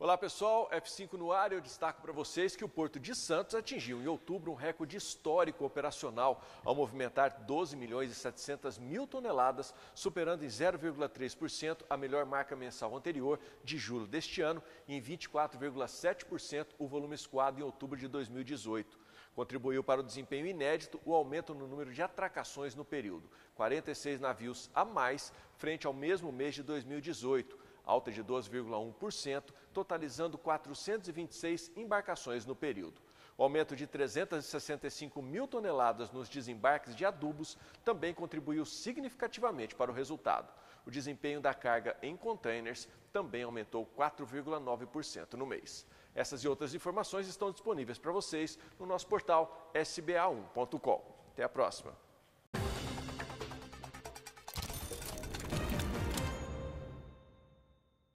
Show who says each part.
Speaker 1: Olá pessoal, F5 no ar, eu destaco para vocês que o Porto de Santos atingiu em outubro um recorde histórico operacional ao movimentar 12 milhões e 700 mil toneladas, superando em 0,3% a melhor marca mensal anterior de julho deste ano e em 24,7% o volume escoado em outubro de 2018. Contribuiu para o desempenho inédito o aumento no número de atracações no período, 46 navios a mais frente ao mesmo mês de 2018 alta de 12,1%, totalizando 426 embarcações no período. O aumento de 365 mil toneladas nos desembarques de adubos também contribuiu significativamente para o resultado. O desempenho da carga em containers também aumentou 4,9% no mês. Essas e outras informações estão disponíveis para vocês no nosso portal sba1.com. Até a próxima!